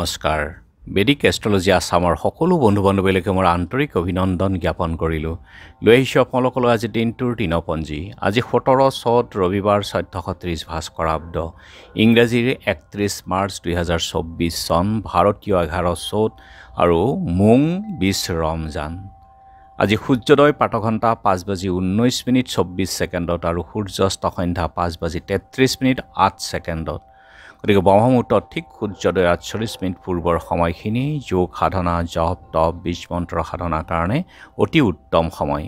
নমস্কাৰ বেদিক এষ্ট্ৰলজি আছামৰ সকলো বন্ধু বান্ধৱীলৈকে মোৰ আন্তৰিক অভিনন্দন জ্ঞাপন কৰিলোঁ লৈ আহিছোঁ আপোনালোকলৈ আজি দিনটোৰ দিনপঞ্জী আজি সোতৰ চত ৰবিবাৰ চৈধ্যশ ত্ৰিছ ভাস্কৰাব্দ ইংৰাজীৰ একত্ৰিছ মাৰ্চ দুহেজাৰ চৌব্বিছ চন ভাৰতীয় এঘাৰ চ'ত আৰু মুং বিছ ৰমজান আজি সূৰ্যোদয় পাঠঘণ্টা পাঁচ বাজি ঊনৈছ মিনিট চৌব্বিছ ছেকেণ্ডত আৰু সূৰ্যাস্ত সন্ধ্যা পাঁচ বাজি তেত্ৰিছ মিনিট আঠ ছেকেণ্ডত গতিকে ব্ৰহ্মমুহূৰ্তত ঠিক সূৰ্যোদয় আঠচল্লিছ মিনিট পূৰ্বৰ সময়খিনি যোগ সাধনা জপ তপ বীজ মন্ত্ৰ সাধনাৰ কাৰণে অতি উত্তম সময়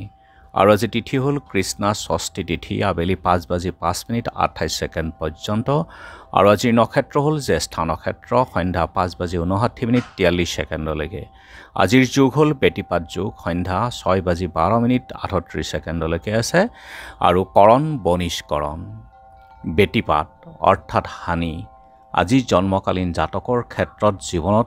আৰু আজি তিথি হ'ল কৃষ্ণা ষষ্ঠী তিথি আবেলি পাঁচ বাজি পাঁচ মিনিট আঠাইছ ছেকেণ্ড পৰ্যন্ত আৰু আজিৰ নক্ষত্ৰ হ'ল জ্যেষ্ঠ নক্ষত্ৰ সন্ধ্যা পাঁচ বাজি ঊনষাঠি মিনিট তিয়াল্লিছ ছেকেণ্ডলৈকে আজিৰ যোগ হ'ল বেটিপাত যোগ সন্ধ্যা ছয় বাজি বাৰ মিনিট আঠত্ৰিছ ছেকেণ্ডলৈকে আছে আৰু কৰণ বনিষ্কৰণ বেটিপাত অৰ্থাৎ হানি আজি জন্মকালীন জাতকৰ ক্ষেত্ৰত জীৱনত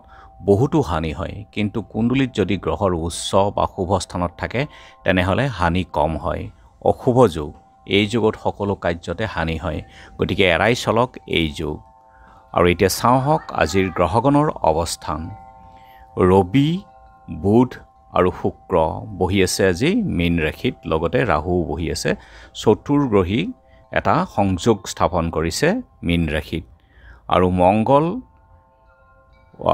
বহুতো হানি হয় কিন্তু কুণ্ডলীত যদি গ্ৰহৰ উচ্চ বা শুভ স্থানত থাকে তেনেহ'লে হানি কম হয় অশুভ যুগ এই যুগত সকলো কাৰ্যতে হানি হয় গতিকে এৰাই চলক এই যুগ আৰু এতিয়া চাওঁ হওক আজিৰ গ্ৰহগণৰ অৱস্থান ৰবি বুধ আৰু শুক্ৰ বহি আছে আজি মীন ৰাশিত লগতে ৰাহুও বহি আছে চতুৰ্গ্ৰহী এটা সংযোগ স্থাপন কৰিছে মীন ৰাশিত আৰু মংগল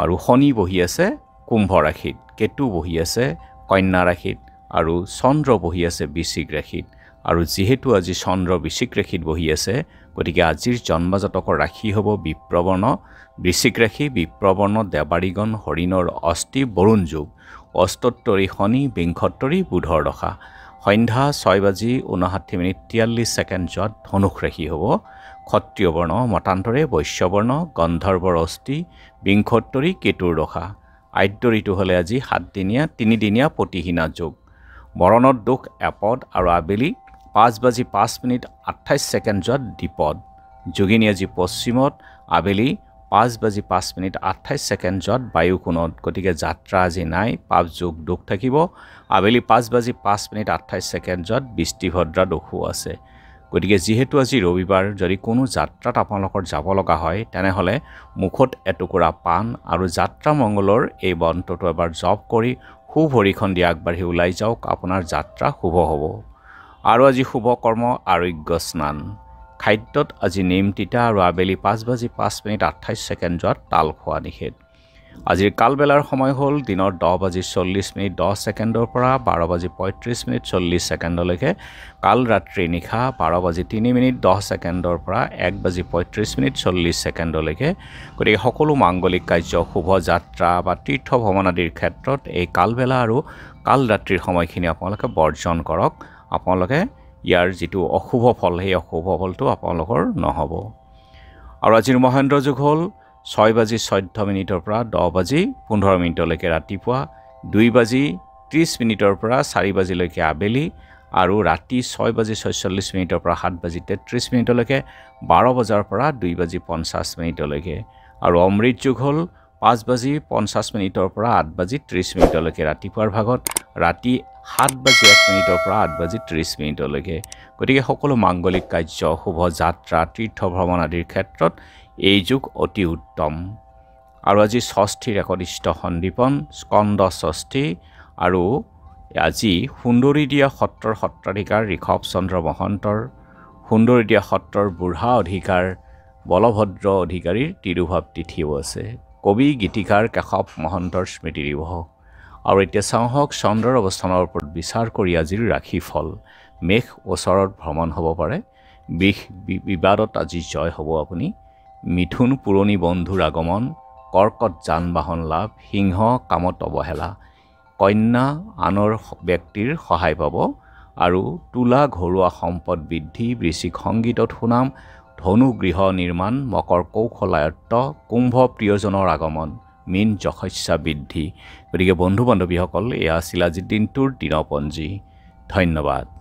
আৰু শনি বহি আছে কুম্ভ ৰাশিত কেতু বহি আছে কন্যা ৰাশিত আৰু চন্দ্ৰ বহি আছে বিশিক ৰাশিত আৰু যিহেতু আজি চন্দ্ৰ বিশিক ৰাশিত বহি আছে গতিকে আজিৰ জন্মজাতকৰ ৰাশি হ'ব বিপ্ৰৱৰ্ণ বৃশ্চিক ৰাশি বিপ্ৰৱৰ্ণ দেৱাৰীগণ হৰিণৰ অস্থি বৰুণ যুগ অষ্টোত্তৰী শনি বিংশত্তৰী বুধৰ দশা সন্ধ্যা ছয় বাজি ঊনষাঠি মিনিট তিয়াল্লিছ ছেকেণ্ড যোৱাত ধনুষ ৰাশি হ'ব ক্ষত্ৰিয়বৰ্ণ মতান্তৰে বৈশ্যবৰ্ণ গন্ধৰ্বৰ অস্তি বিংসত্তৰী কেতুৰ দশা আদ্য ঋতু হ'লে আজি সাতদিনীয়া তিনিদিনীয়া প্ৰতিহীনা যোগ মৰণত দুখ এপদ আৰু আবেলি পাঁচ বাজি পাঁচ মিনিট আঠাইছ ছেকেণ্ড যোৱাত দ্বিপদ যোগিনী আজি পশ্চিমত আবেলি পাঁচ বাজি পাঁচ মিনিট আঠাইছ ছেকেণ্ড যোৱাত বায়ুকোণত গতিকে যাত্ৰা আজি নাই পাপ যোগ দুখ থাকিব আবেলি পাঁচ বাজি পাঁচ মিনিট আঠাইছ ছেকেণ্ড যোৱাত বৃষ্টিভদ্ৰা দুখো আছে গতিকে যিহেতু আজি ৰবিবাৰ যদি কোনো যাত্ৰাত আপোনালোকৰ যাব লগা হয় তেনেহ'লে মুখত এটুকুৰা পাণ আৰু যাত্ৰা মংগলৰ এই বন্ত্ৰটো এবাৰ জপ কৰি ভৰিখন দি আগবাঢ়ি ওলাই যাওক আপোনাৰ যাত্ৰা শুভ হ'ব আৰু আজি শুভ কৰ্ম আৰোগ্য স্নান খাদ্যত আজি নিম তিতা আৰু আবেলি পাঁচ বাজি পাঁচ মিনিট আঠাইছ ছেকেণ্ড যোৱাত তাল খোৱা নিষেধ আজিৰ কালবেলাৰ সময় হ'ল দিনৰ দহ বাজি চল্লিছ মিনিট দহ ছেকেণ্ডৰ পৰা বাৰ বাজি পঁয়ত্ৰিছ মিনিট চল্লিছ ছেকেণ্ডলৈকে কাল ৰাতি নিশা বাৰ বাজি তিনি মিনিট দহ ছেকেণ্ডৰ পৰা এক বাজি পঁয়ত্ৰিছ মিনিট চল্লিছ ছেকেণ্ডলৈকে গতিকে সকলো মাংগলিক কাৰ্য শুভযাত্ৰা বা তীৰ্থ ভ্ৰমণ আদিৰ ক্ষেত্ৰত এই কালবেলা আৰু কাল ৰাতিৰ সময়খিনি আপোনালোকে বৰ্জন কৰক আপোনালোকে ইয়াৰ যিটো অশুভ ফল সেই অশুভ ফলটো আপোনালোকৰ নহ'ব আৰু আজিৰ মহেন্দ্ৰ যুগ হ'ল ছয় বাজি চৈধ্য মিনিটৰ পৰা দহ বাজি পোন্ধৰ মিনিটলৈকে ৰাতিপুৱা দুই বাজি ত্ৰিছ মিনিটৰ পৰা চাৰি বাজিলৈকে আবেলি আৰু ৰাতি ছয় বাজি ছয়চল্লিছ মিনিটৰ পৰা সাত বাজি তেত্ৰিছ মিনিটলৈকে বাৰ বজাৰ পৰা দুই বাজি পঞ্চাছ মিনিটলৈকে আৰু অমৃত যুগ হ'ল পাঁচ বাজি পঞ্চাছ মিনিটৰ পৰা আঠ বাজি ত্ৰিছ মিনিটলৈকে ৰাতিপুৱাৰ ভাগত ৰাতি সাত বাজি এক মিনিটৰ পৰা আঠ বাজি ত্ৰিছ মিনিটলৈকে গতিকে সকলো মাংগলিক কাৰ্য শুভযাত্ৰা তীৰ্থ ভ্ৰমণ আদিৰ ক্ষেত্ৰত এই যুগ অতি উত্তম আৰু আজি ষষ্ঠীৰ একনিষ্ট সন্দীপন স্কন্দ ষষ্ঠী আৰু আজি সুন্দৰী দিয়া সত্ৰৰ সত্ৰাধিকাৰ ঋষভ চন্দ্ৰ মহন্তৰ সুন্দৰী দিয়া সত্ৰৰ বুঢ়া অধিকাৰ বলভদ্ৰ অধিকাৰীৰ তিৰুভাৱ তিথিও আছে কবি গীতিকাৰ কেশৱ মহন্তৰ স্মৃতি দিৱস আৰু এতিয়া চাওঁ হওক চন্দ্ৰৰ অৱস্থানৰ ওপৰত বিচাৰ কৰি আজিৰ ৰাশি ফল মেঘ ওচৰত ভ্ৰমণ হ'ব পাৰে বিষ বিবাদত আজি জয় হ'ব আপুনি মিথুন পুৰণি বন্ধুৰ আগমন কৰ্কট যান বাহন লাভ সিংহ কামত অৱহেলা কন্যা আনৰ ব্যক্তিৰ সহায় পাব আৰু তোলা ঘৰুৱা সম্পদ বৃদ্ধি বৃশ্চিক সংগীতত সুনাম গৃহ নিৰ্মাণ মকৰ কৌশলায়ত্ব কুম্ভ প্ৰিয়জনৰ আগমন মীন যশস্যা বৃদ্ধি গতিকে বন্ধু বান্ধৱীসকল এয়া আছিল আজিৰ দিনটোৰ দিনপঞ্জী ধন্যবাদ